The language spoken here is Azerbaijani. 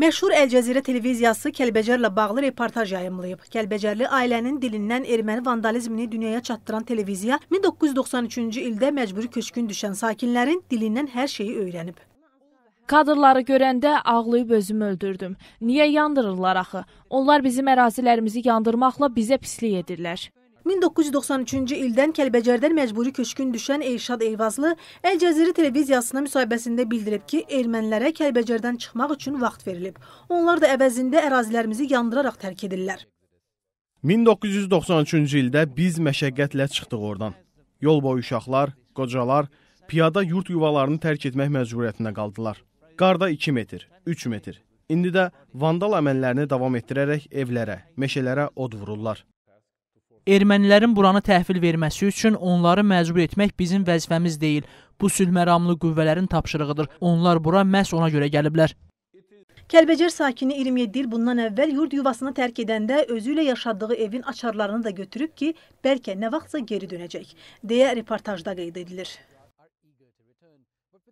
Məşhur Əlcəzirə televiziyası Kəlbəcərlə bağlı reportaj yayımlayıb. Kəlbəcərli ailənin dilindən erməni vandalizmini dünyaya çatdıran televiziya 1993-cü ildə məcburi köçkün düşən sakinlərin dilindən hər şeyi öyrənib. Kadrları görəndə ağlayıb özümü öldürdüm. Niyə yandırırlar axı? Onlar bizim ərazilərimizi yandırmaqla bizə pislik edirlər. 1993-cü ildən Kəlbəcərdən məcburi köçkün düşən Elşad Eyvazlı Əlcəziri televiziyasına müsahibəsində bildirib ki, ermənilərə Kəlbəcərdən çıxmaq üçün vaxt verilib. Onlar da əvəzində ərazilərimizi yandıraraq tərk edirlər. 1993-cü ildə biz məşəqqətlə çıxdıq oradan. Yol boyu uşaqlar, qocalar piyada yurd yuvalarını tərk etmək məcburiyyətində qaldılar. Qarda 2 metr, 3 metr. İndi də vandal əməllərini davam etdirərək evlərə, meşələrə od vururlar. Ermənilərin buranı təhvil verməsi üçün onları məcbur etmək bizim vəzifəmiz deyil. Bu sülhməramlı qüvvələrin tapşırığıdır. Onlar bura məhz ona görə gəliblər. Kəlbəcər sakini 27 il bundan əvvəl yurd yuvasını tərk edəndə özü ilə yaşadığı evin açarlarını da götürüb ki, bəlkə nə vaxtsa geri dönəcək, deyə reportajda qeyd edilir.